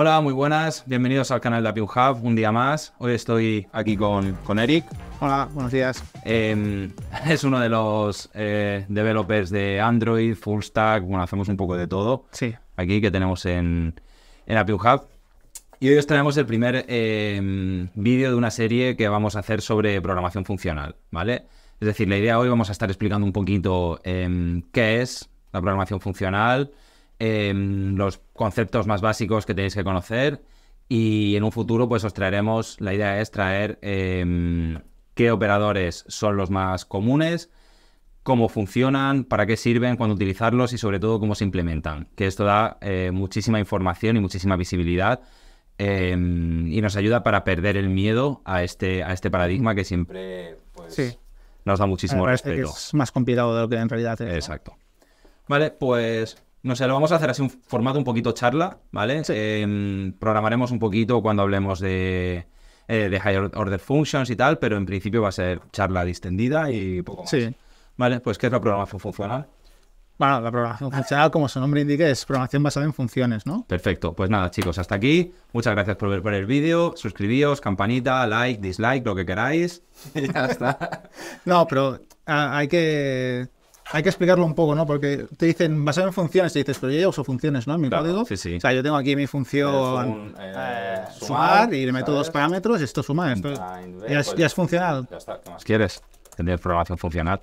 Hola, muy buenas. Bienvenidos al canal de Appium Hub, un día más. Hoy estoy aquí con, Eric. Hola, buenos días. Em, es uno de los eh, developers de Android, Full Stack. Bueno, hacemos un poco de todo. Sí. Aquí que tenemos en, en Hub. Y hoy os traemos el primer em, vídeo de una serie que vamos a hacer sobre programación funcional, ¿vale? Es decir, la idea hoy vamos a estar explicando un poquito em, qué es la programación funcional, Em, los conceptos más básicos que tenéis que conocer y en un futuro pues os traeremos, la idea es traer em, qué operadores son los más comunes, cómo funcionan, para qué sirven, cuándo utilizarlos y sobre todo cómo se implementan, que esto da eh, muchísima información y muchísima visibilidad em, y nos ayuda para perder el miedo a este, a este paradigma que siempre pues, nos da muchísimo respeto. Es más complicado de lo que en realidad es. Exacto. Vale, pues no sé, lo vamos a hacer así un formato un poquito charla, ¿vale? Em, programaremos un poquito cuando hablemos eh, de, higher order functions y tal, pero en principio va a ser charla distendida y poco Sí. Vale, pues ¿qué es la programación funcional? Bueno, la programación funcional, como su nombre indica, es programación basada en funciones, ¿no? Perfecto. Pues nada, chicos, hasta aquí. Muchas gracias por ver el vídeo. Suscribíos, campanita, like, dislike, lo que queráis. Y ya está. no, pero ah, hay que hay que explicarlo un poco, ¿no? Porque te dicen, basado en funciones, te dices, pero yo ya uso funciones, ¿no? En mi código. Sí, sí. O sea, yo tengo aquí mi función eh, eh, sumar, y le meto dos parámetros, esto suma, esto ah, pues, ya, es, funcional. Ya está, ¿qué más quieres? Tener programación funcional.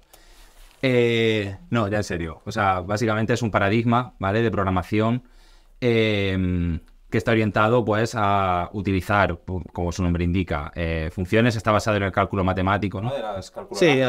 Eh, no, ya en serio. O sea, básicamente es un paradigma, ¿vale? De programación em, que está orientado, pues, a utilizar, como su nombre indica, funciones. Está basado en el cálculo matemático, ¿no? De las sí,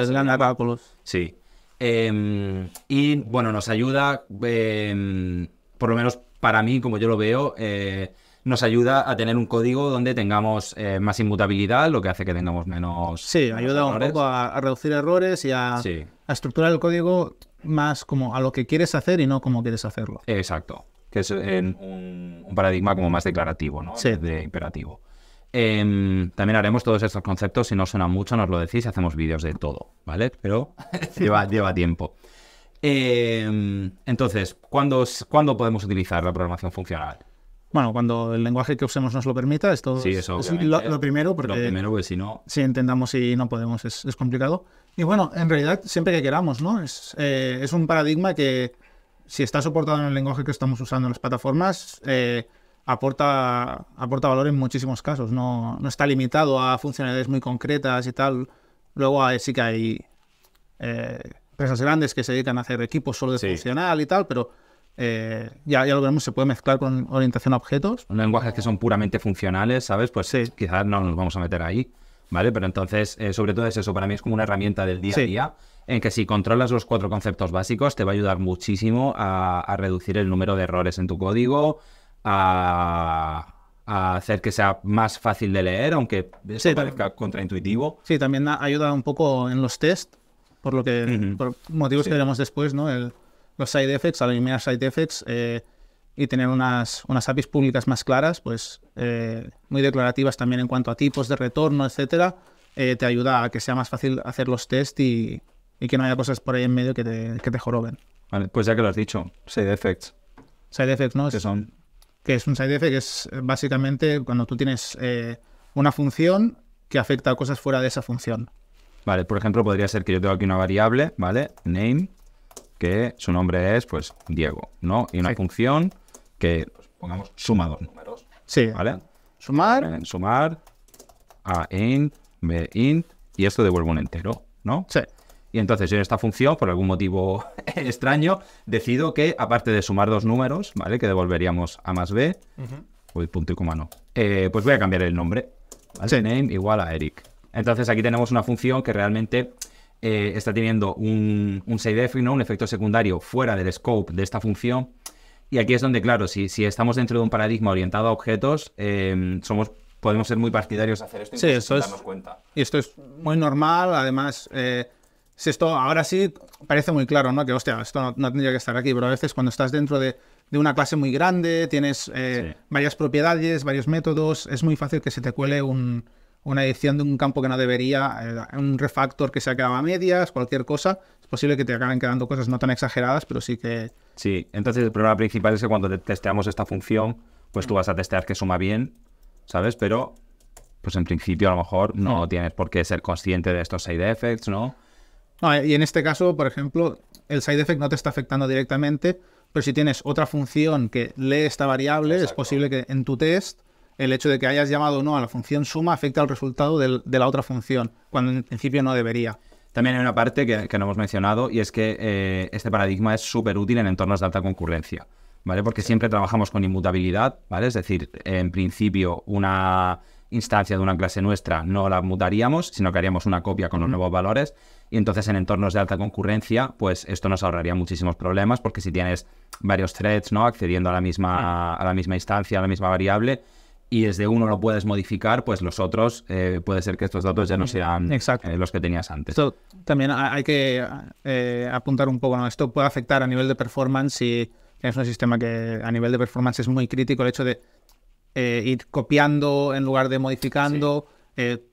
cálculos. Sí. Em, y bueno, nos ayuda, em, por lo menos para mí, como yo lo veo, eh, nos ayuda a tener un código donde tengamos eh, más inmutabilidad, lo que hace que tengamos menos. Sí, ayuda un poco a, reducir errores y a, estructurar el código más como a lo que quieres hacer y no como quieres hacerlo. Exacto, que es un, un, paradigma como más declarativo, ¿no? Sí. De imperativo. Em, también haremos todos estos conceptos. Si no suena mucho, nos lo decís y hacemos vídeos de todo, ¿vale? Pero lleva, lleva tiempo. Em, entonces, ¿cuándo, ¿cuándo podemos utilizar la programación funcional? Bueno, cuando el lenguaje que usemos nos lo permita, esto eso, es lo, lo, primero, porque, lo primero, si no... Si entendamos y no podemos, es, complicado. Y bueno, en realidad, siempre que queramos, ¿no? Es, eh, es, un paradigma que, si está soportado en el lenguaje que estamos usando en las plataformas, eh, aporta, aporta valor en muchísimos casos. No, no está limitado a funcionalidades muy concretas y tal. Luego sí que hay eh, empresas grandes que se dedican a hacer equipos solo de funcional y tal, pero eh, ya, ya, lo veremos, se puede mezclar con orientación a objetos. Lenguajes que son puramente funcionales, ¿sabes? Pues sí. quizás no nos vamos a meter ahí, ¿vale? Pero entonces, eh, sobre todo es eso, para mí es como una herramienta del día a día en que si controlas los cuatro conceptos básicos te va a ayudar muchísimo a, a reducir el número de errores en tu código, a, hacer que sea más fácil de leer, aunque se parezca contraintuitivo. Sí, también ayuda un poco en los tests, por lo que por motivos que veremos después, ¿no? los side effects, eliminar side effects eh, y tener unas, unas APIs públicas más claras, pues eh, muy declarativas también en cuanto a tipos de retorno, etcétera, eh, te ayuda a que sea más fácil hacer los tests y, que no haya cosas por ahí en medio que te, que joroben. Vale, pues ya que lo has dicho, side effects. Side effects, ¿no? Que son que es un side effect, que es eh, básicamente cuando tú tienes eh, una función que afecta a cosas fuera de esa función. Vale, por ejemplo, podría ser que yo tengo aquí una variable, ¿vale? Name, que su nombre es, pues, Diego, ¿no? Y una función que, pongamos, suma dos números. Sí. ¿Vale? Sumar. sumar a int, b int, y esto devuelve un entero, ¿no? Sí. Y entonces yo en esta función, por algún motivo extraño, decido que aparte de sumar dos números, ¿vale? Que devolveríamos a más b, punto y coma no, eh, pues voy a cambiar el nombre. ¿vale? Name igual a Eric. Entonces aquí tenemos una función que realmente eh, está teniendo un, un side effect, un efecto secundario fuera del scope de esta función. Y aquí es donde, claro, si, si estamos dentro de un paradigma orientado a objetos, em, somos podemos ser muy partidarios hacer esto sí, eso cuenta. Y esto es muy normal, además eh, si esto ahora sí parece muy claro, ¿no? Que hostia, esto no, tendría que estar aquí, pero a veces cuando estás dentro de, de una clase muy grande, tienes eh, varias propiedades, varios métodos, es muy fácil que se te cuele una edición de un campo que no debería, eh, un refactor que se quedado a medias, cualquier cosa. Es posible que te acaben quedando cosas no tan exageradas, pero sí que... Sí, entonces el problema principal es que cuando testeamos esta función, pues tú vas a testear que suma bien, ¿sabes? Pero, pues en principio a lo mejor no. Mm. tienes por qué ser consciente de estos side effects, ¿no? y en este caso, por ejemplo, el side effect no te está afectando directamente, pero si tienes otra función que lee esta variable, es posible que en tu test el hecho de que hayas llamado o no a la función suma afecte al resultado de la otra función, cuando en principio no debería. También hay una parte que, no hemos mencionado y es que eh, este paradigma es súper útil en entornos de alta concurrencia, ¿vale? Porque siempre trabajamos con inmutabilidad, ¿vale? Es decir, en principio una instancia de una clase nuestra no la mutaríamos, sino que haríamos una copia con los nuevos valores. Y entonces en entornos de alta concurrencia, pues esto nos ahorraría muchísimos problemas, porque si tienes varios threads, ¿no? Accediendo a la misma, a la misma instancia, a la misma variable, y desde uno lo puedes modificar, pues los otros, eh, puede ser que estos datos ya no sean eh, los que tenías antes. también hay que eh, apuntar un poco, ¿no? Esto puede afectar a nivel de performance si tienes un sistema que a nivel de performance es muy crítico el hecho de eh, ir copiando en lugar de modificando, eh,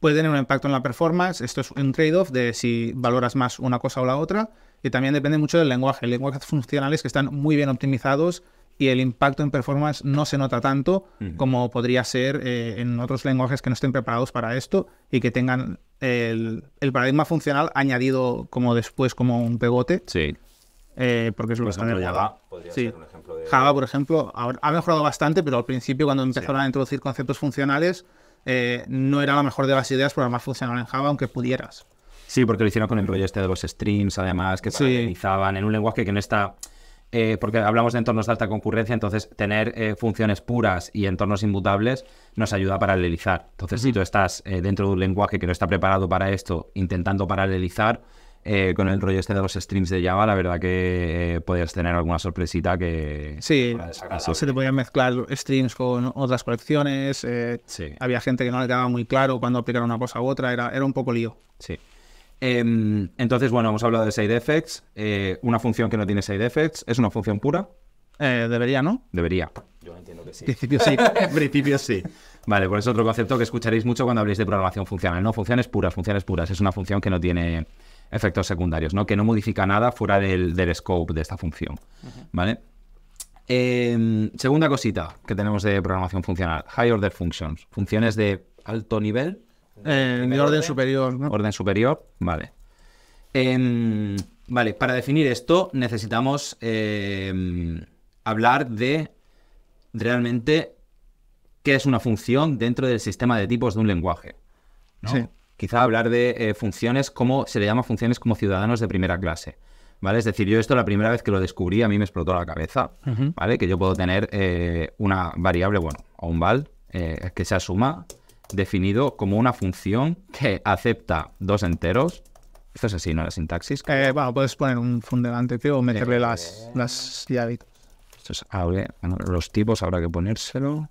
puede tener un impacto en la performance. Esto es un trade-off de si valoras más una cosa o la otra. Y también depende mucho del lenguaje. Lenguajes funcionales que están muy bien optimizados y el impacto en performance no se nota tanto como podría ser eh, en otros lenguajes que no estén preparados para esto y que tengan el, el paradigma funcional añadido como después, como un pegote. Sí. Eh, porque es lo que Java. un ejemplo de... Java, por ejemplo, ha mejorado bastante, pero al principio cuando empezaron a introducir conceptos funcionales, eh, no era la mejor de las ideas programar funcional en Java, aunque pudieras. Sí, porque lo hicieron con el rollo este de los streams, además, que utilizaban en un lenguaje que no está... Eh, porque hablamos de entornos de alta concurrencia, entonces tener funciones puras y entornos inmutables nos ayuda a paralelizar. Entonces, si tú estás dentro de un lenguaje que no está preparado para esto, intentando paralelizar, eh, con el rollo este de los streams de Java, la verdad que eh, podías tener alguna sorpresita que... Sí, se te podían mezclar streams con otras colecciones, eh, había gente que no le quedaba muy claro cuando aplicar una cosa u otra, era, era un poco lío. Sí. Em, entonces, bueno, hemos hablado de side effects, una función que no tiene side effects, ¿es una función pura? debería, ¿no? Debería. Yo entiendo que sí. Principio sí. principio sí. Vale, pues es otro concepto que escucharéis mucho cuando habléis de programación funcional, ¿no? Funciones puras, funciones puras. Es una función que no tiene efectos secundarios, ¿no? que no modifica nada fuera del, del scope de esta función. ¿vale? Em, segunda cosita que tenemos de programación funcional, high order functions, funciones de alto nivel. Eh, orden, superior. ¿no? Orden superior, vale. Em, vale, para definir esto necesitamos em, hablar de realmente qué es una función dentro del sistema de tipos de un lenguaje. ¿no? quizá hablar de eh, funciones como, se le llama funciones como ciudadanos de primera clase. ¿Vale? Es decir, yo esto la primera vez que lo descubrí a mí me explotó la cabeza, ¿vale? Que yo puedo tener eh, una variable, bueno, o un val eh, que sea suma definido como una función que acepta dos enteros. Esto es así, ¿no? La sintaxis. bueno, puedes poner un fundante, o meterle las, las Esto es, bueno, los tipos habrá que ponérselo.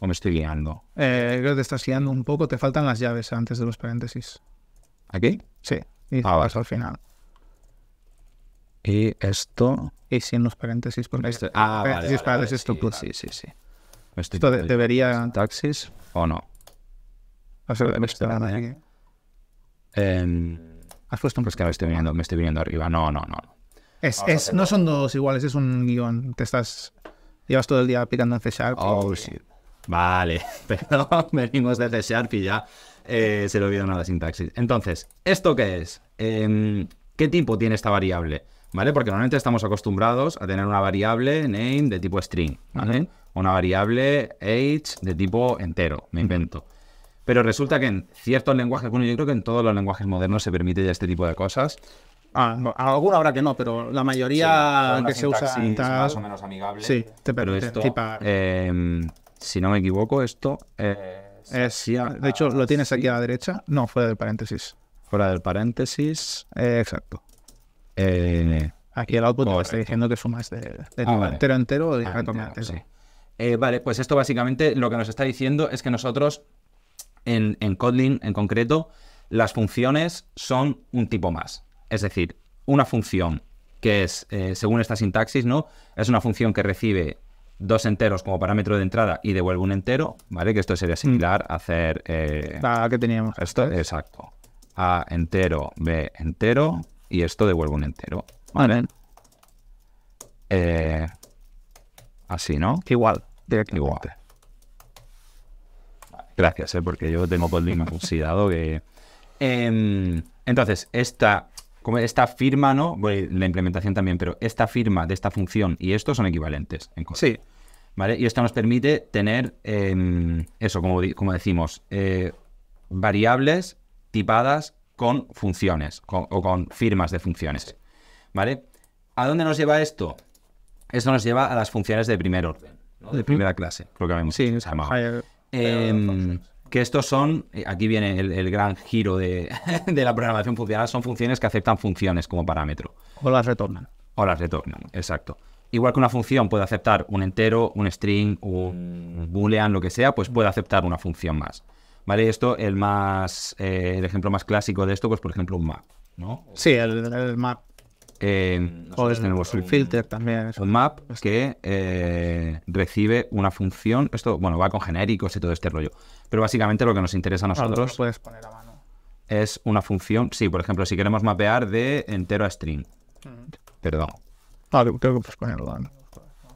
¿O me estoy guiando? Eh, creo que te estás guiando un poco. Te faltan las llaves antes de los paréntesis. ¿Aquí? Sí. Y ah, vas al final. Y esto. Y sin los paréntesis. Porque esto... Ah, eh, vale, vale, sí, sí, sí, Esto debería. ¿Taxis o no? Has, puesto ¿eh? em, un. Pues que me estoy, viniendo, me estoy arriba. No, no, no. Es, no son dos iguales, es un guión. Te estás. Llevas todo el día picando en C Sharp. Oh, Vale, pero venimos desde Sharp y ya eh, se lo olvidó una la sintaxis. Entonces, ¿esto qué es? Em, ¿Qué tipo tiene esta variable? ¿Vale? Porque normalmente estamos acostumbrados a tener una variable name de tipo string, ¿vale? Una variable age de tipo entero, me invento. Pero resulta que en ciertos lenguajes, bueno, yo creo que en todos los lenguajes modernos se permite ya este tipo de cosas. Ah, alguna habrá que no, pero la mayoría que se usa. Más o menos amigable. Sí, pero esto, si no me equivoco, esto es... de hecho, ¿lo tienes aquí a la derecha? No, fuera del paréntesis. Fuera del paréntesis. Eh, exacto. Eh, aquí el output está diciendo que sumas de, de ah, entero entero o eh, Vale, pues esto básicamente lo que nos está diciendo es que nosotros en, en Kotlin en concreto las funciones son un tipo más. Es decir, una función que es, según esta sintaxis, ¿no? Es una función que recibe dos enteros como parámetro de entrada y devuelvo un entero, ¿vale? Que esto sería mm. similar a hacer... ah, que teníamos. Esto, exacto. A entero, B entero y esto devuelve un entero. Vale. Eh, así, ¿no? Igual. Igual. gracias, ¿eh? porque yo tengo Kotlin oxidado que... Em, entonces, esta como esta firma, ¿no? la implementación también, pero esta firma de esta función y esto son equivalentes en Sí. ¿Vale? Y esto nos permite tener em, eso, como, como decimos, eh, variables tipadas con funciones o con firmas de funciones. ¿Vale? ¿A dónde nos lleva esto? Esto nos lleva a las funciones de primer orden, de primera clase, creo que Sí, que estos son, eh, aquí viene el, gran giro de, la programación funcional, son funciones que aceptan funciones como parámetro. O las retornan. O las retornan, exacto. Igual que una función puede aceptar un entero, un string, un mm. boolean, lo que sea, pues puede aceptar una función más. ¿Vale? Esto, el más, eh, ejemplo más clásico de esto, pues por ejemplo un map, ¿no? Sí, el map eh, en tenemos un filter también. Un map que eh, recibe una función. Esto, bueno, va con genéricos y todo este rollo. Pero básicamente lo que nos interesa a nosotros. Es una función. Sí, por ejemplo, si queremos mapear de entero a string. Perdón. Ah,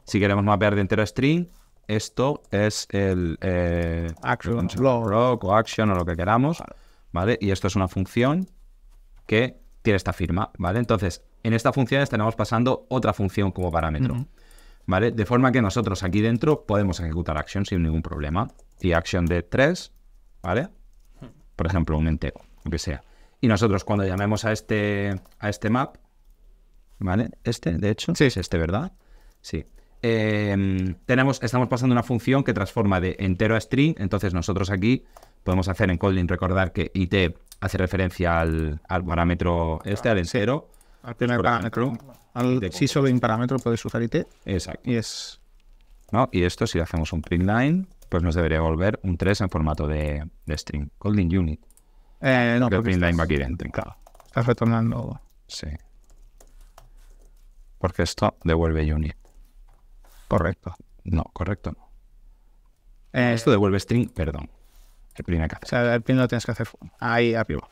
si queremos mapear de entero a string, esto es el. Eh, action, block o action o lo que queramos. ¿Vale? Y esto es una función que tiene esta firma, ¿vale? Entonces, en esta función estaremos pasando otra función como parámetro. ¿Vale? De forma que nosotros aquí dentro podemos ejecutar action sin ningún problema. Y action de 3, ¿vale? Por ejemplo, un entero, lo que sea. Y nosotros cuando llamemos a este, a este map, ¿vale? Este, de hecho, sí. es este, ¿verdad? Sí. Em, tenemos, estamos pasando una función que transforma de entero a string, entonces nosotros aquí podemos hacer en Kotlin recordar que IT hace referencia al, al parámetro este, al entero, al primer parámetro. Al, si solo un parámetro puedes usar IT. Exacto. Y es... ¿No? Y esto, si le hacemos un print line, pues nos debería volver un 3 en formato de, de string. Colding unit. Eh, no, el print line va aquí dentro. Claro. Estás retornando. Sí. Porque esto devuelve unit. Correcto. No, correcto no. Eh, esto devuelve string, perdón. El print acá. O sea, el print lo tienes que hacer ahí arriba.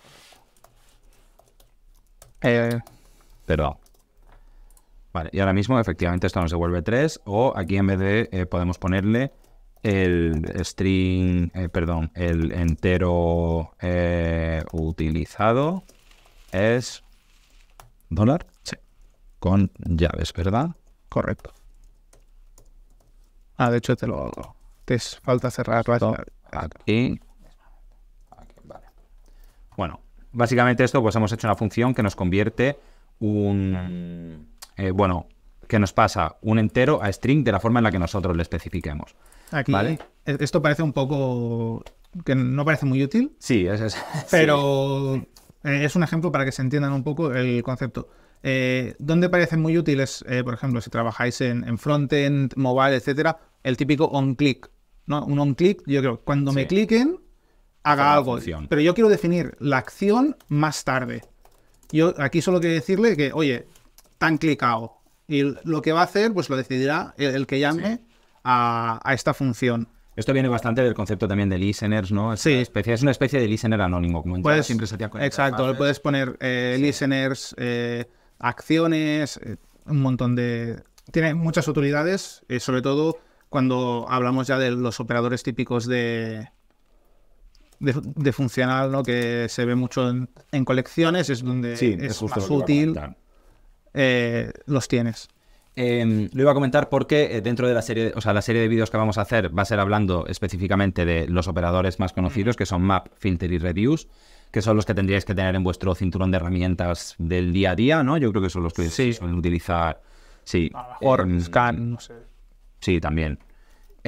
Eh, pero Vale, y ahora mismo efectivamente esto nos devuelve 3 o aquí en vez de eh, podemos ponerle el string, eh, perdón, el entero eh, utilizado es dólar, sí, con llaves, ¿verdad? Correcto. Ah, de hecho te lo Te falta cerrar aquí. aquí. Bueno, básicamente esto pues hemos hecho una función que nos convierte un, mm. eh, bueno, que nos pasa un entero a string de la forma en la que nosotros le especifiquemos. Aquí, ¿vale? E, esto parece un poco, que no parece muy útil. Sí, pero eh, es un ejemplo para que se entiendan un poco el concepto. donde eh, ¿Dónde parecen muy útiles, por ejemplo, si trabajáis en, frontend, mobile, etcétera, el típico on-click? ¿no? Un on-click, yo creo, cuando me cliquen, haga algo. Pero yo quiero definir la acción más tarde. Yo aquí solo quiero decirle que, oye, tan clicado. Y lo que va a hacer, pues lo decidirá el, que llame a, esta función. Esto viene bastante del concepto también de listeners, ¿no? Es sí. Especie, es una especie de listener anónimo. Como puedes, exacto, puedes poner eh, listeners, eh, acciones, eh, un montón de... Tiene muchas utilidades, sobre todo cuando hablamos ya de los operadores típicos de, de, funcional, ¿no? Que se ve mucho en, colecciones, es donde es, más útil. Eh, los tienes. Em, lo iba a comentar porque eh, dentro de la serie, o sea, la serie de vídeos que vamos a hacer va a ser hablando específicamente de los operadores más conocidos, que son Map, Filter y Reduce, que son los que tendríais que tener en vuestro cinturón de herramientas del día a día, ¿no? Yo creo que son los que suelen utilizar. Sí. Horn, scan, Sí, también.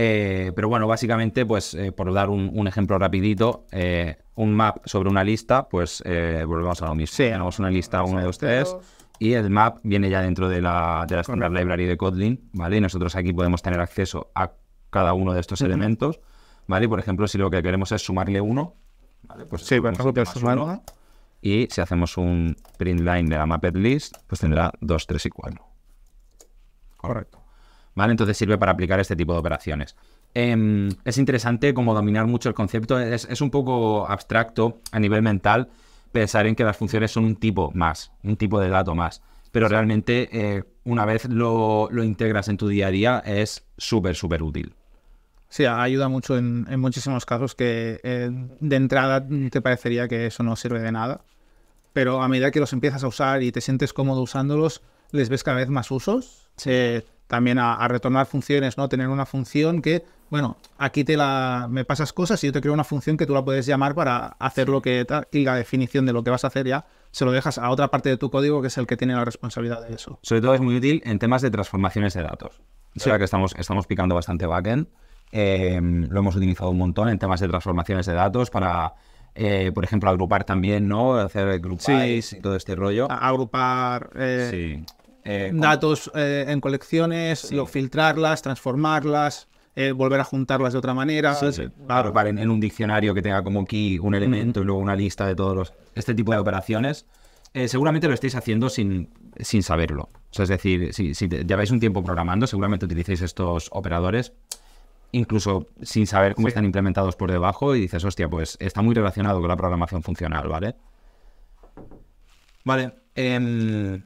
Eh, pero bueno, básicamente, pues eh, por dar un, ejemplo rapidito, eh, un map sobre una lista, pues volvemos a lo mismo. Sí, una lista 1, de ustedes y el map viene ya dentro de la, de la Standard Library de Kotlin, ¿vale? Y nosotros aquí podemos tener acceso a cada uno de estos elementos, ¿vale? Por ejemplo, si lo que queremos es sumarle uno, ¿vale? Pues sí, este Y si hacemos un print line de la mapped list, pues tendrá dos, 3 y 4. Correcto. Entonces sirve para aplicar este tipo de operaciones. Em, es interesante como dominar mucho el concepto, es, un poco abstracto a nivel mental pensar en que las funciones son un tipo más, un tipo de dato más, pero realmente eh, una vez lo, lo, integras en tu día a día es súper, súper útil. Sí, ayuda mucho en, muchísimos casos que eh, de entrada te parecería que eso no sirve de nada, pero a medida que los empiezas a usar y te sientes cómodo usándolos, les ves cada vez más usos. Eh, también a, retornar funciones, ¿no? Tener una función que, bueno, aquí te la me pasas cosas y yo te creo una función que tú la puedes llamar para hacer lo que y la definición de lo que vas a hacer ya se lo dejas a otra parte de tu código que es el que tiene la responsabilidad de eso. Sobre todo es muy útil en temas de transformaciones de datos. O sea que estamos, estamos picando bastante backend. Eh, lo hemos utilizado un montón en temas de transformaciones de datos para eh, por ejemplo, agrupar también, ¿no? Hacer grupos y todo este rollo. Agrupar eh, sí. Eh, datos eh, en colecciones, filtrarlas, transformarlas, eh, volver a juntarlas de otra manera. Claro, en, un diccionario que tenga como key un elemento y luego una lista de todos los. Este tipo de operaciones. seguramente lo estáis haciendo sin, sin saberlo. es decir, si, si lleváis un tiempo programando, seguramente utilicéis estos operadores, incluso sin saber cómo están implementados por debajo, y dices, hostia, pues está muy relacionado con la programación funcional, ¿vale? Vale. Em,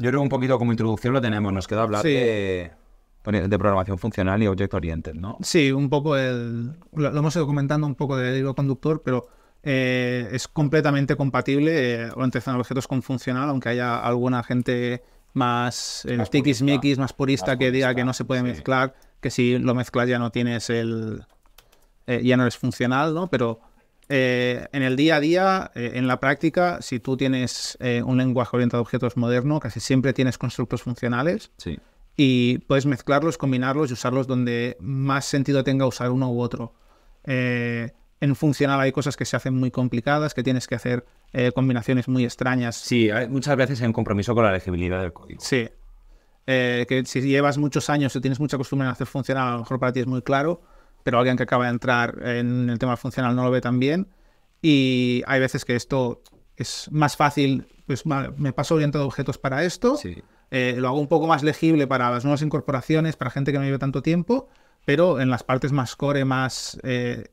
yo creo que un poquito como introducción lo tenemos, nos queda hablar de, programación funcional y object oriented, ¿no? Sí, un poco el, lo, hemos ido comentando un poco de hilo conductor, pero eh, es completamente compatible eh, orientación a objetos con funcional, aunque haya alguna gente más, el eh, más más purista, que diga que no se puede mezclar, que si lo mezclas ya no tienes el... Eh, ya no es funcional, ¿no? Pero eh, en el día a día, eh, en la práctica, si tú tienes eh, un lenguaje orientado a objetos moderno, casi siempre tienes constructos funcionales. Y puedes mezclarlos, combinarlos y usarlos donde más sentido tenga usar uno u otro. en funcional hay cosas que se hacen muy complicadas, que tienes que hacer combinaciones muy extrañas. Sí, muchas veces hay un compromiso con la legibilidad del código. Sí. que si llevas muchos años o tienes mucha costumbre en hacer funcional, a lo mejor para ti es muy claro, pero alguien que acaba de entrar en el tema funcional no lo ve tan bien. Y hay veces que esto es más fácil, pues me paso orientado a objetos para esto, eh, lo hago un poco más legible para las nuevas incorporaciones, para gente que no vive tanto tiempo, pero en las partes más core, más eh,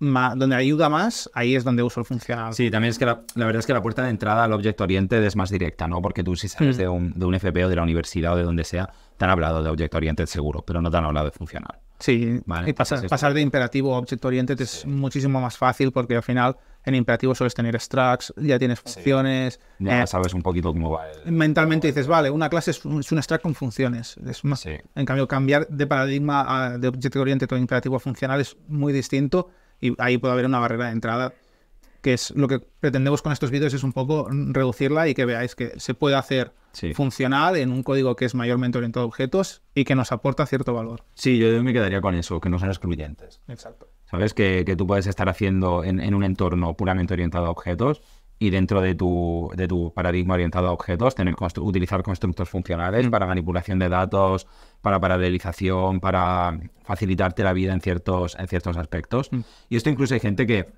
donde ayuda más, ahí es donde uso el funcional. Sí, también es que la, verdad es que la puerta de entrada al Object Oriented es más directa, ¿no? Porque tú si sales de, mm. un, de un FP o de la universidad o de donde sea, te han hablado de Object Oriented seguro, pero no te han hablado de funcional. Sí, vale, y pues pasar, de imperativo a Object Oriented es muchísimo más fácil porque al final en imperativo sueles tener structs, ya tienes funciones. Ya eh, sabes un poquito cómo va. El, mentalmente dices, vale, una clase es un, es con funciones. Es más, En cambio, cambiar de paradigma de Object Oriented o imperativo a funcional es muy distinto y ahí puede haber una barrera de entrada que es lo que pretendemos con estos vídeos es un poco reducirla y que veáis que se puede hacer funcional en un código que es mayormente orientado a objetos y que nos aporta cierto valor. Sí, yo me quedaría con eso, que no sean excluyentes. Exacto. Sabes que, que tú puedes estar haciendo en, en, un entorno puramente orientado a objetos y dentro de tu, de tu paradigma orientado a objetos, tener utilizar constructos funcionales mm. para manipulación de datos, para paralelización, para facilitarte la vida en ciertos, en ciertos aspectos. Mm. Y esto incluso hay gente que,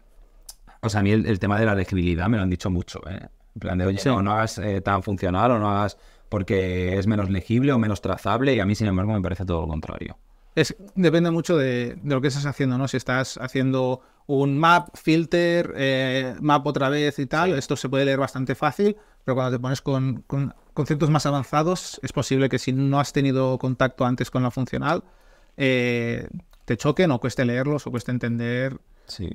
o sea, a mí el, tema de la legibilidad me lo han dicho mucho, ¿eh? En plan de, oye, no, no hagas eh, tan funcional o no hagas porque es menos legible o menos trazable y a mí, sin embargo, me parece todo lo contrario. Es, depende mucho de, de lo que estás haciendo, ¿no? Si estás haciendo un map, filter, eh, map otra vez y tal. Esto se puede leer bastante fácil, pero cuando te pones con, con, conceptos más avanzados, es posible que si no has tenido contacto antes con la funcional, eh, te choquen o cueste leerlos o cueste entender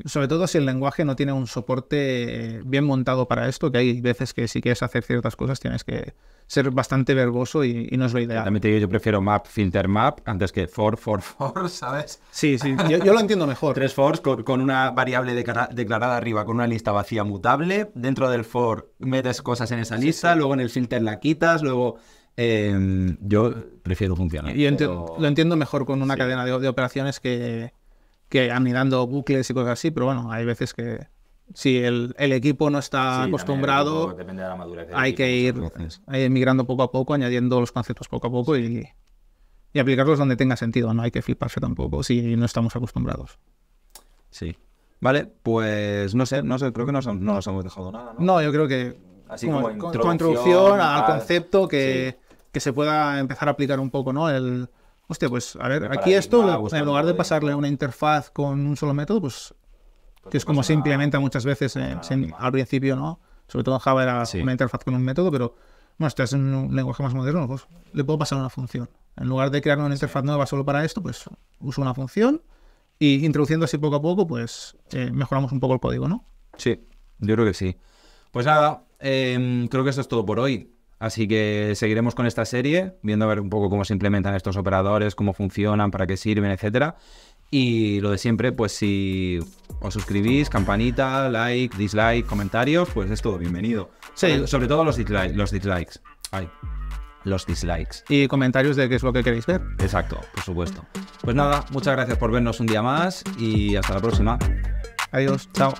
sobre todo si el lenguaje no tiene un soporte eh, bien montado para esto, que hay veces que si quieres hacer ciertas cosas tienes que ser bastante verboso y, no es lo ideal. También yo prefiero map, filter map, antes que for, for, for, ¿sabes? Sí, sí, yo, lo entiendo mejor. Tres fors con, una variable declarada arriba, con una lista vacía mutable. Dentro del for metes cosas en esa lista, luego en el filter la quitas, luego em, yo prefiero funcionar. Yo lo entiendo mejor con una cadena de, operaciones que, que anidando bucles y cosas así, pero bueno, hay veces que si el, equipo no está acostumbrado, hay que ir migrando poco a poco, añadiendo los conceptos poco a poco y, y aplicarlos donde tenga sentido, no hay que fliparse tampoco si no estamos acostumbrados. Sí. Vale, pues no sé, no sé, creo que no, nos hemos dejado nada. No, no yo creo que Así como, introducción, al concepto que, que se pueda empezar a aplicar un poco, ¿no? El, Hostia, pues a ver, aquí esto, en lugar de pasarle una interfaz con un solo método, pues, pues que es como se implementa muchas veces al principio, ¿no? Sobre todo en Java era una interfaz con un método, pero bueno, estás en un lenguaje más moderno, pues le puedo pasar una función. En lugar de crear una interfaz nueva solo para esto, pues uso una función y introduciendo así poco a poco, pues eh, mejoramos un poco el código, ¿no? Sí, yo creo que sí. Pues nada, em, creo que eso es todo por hoy. Así que seguiremos con esta serie, viendo a ver un poco cómo se implementan estos operadores, cómo funcionan, para qué sirven, etc. Y lo de siempre, pues si os suscribís, campanita, like, dislike, comentarios, pues es todo bienvenido. Sí, sobre todo los, los dislikes. Ay, los dislikes. Y comentarios de qué es lo que queréis ver. Exacto, por supuesto. Pues nada, muchas gracias por vernos un día más y hasta la próxima. Adiós, chao.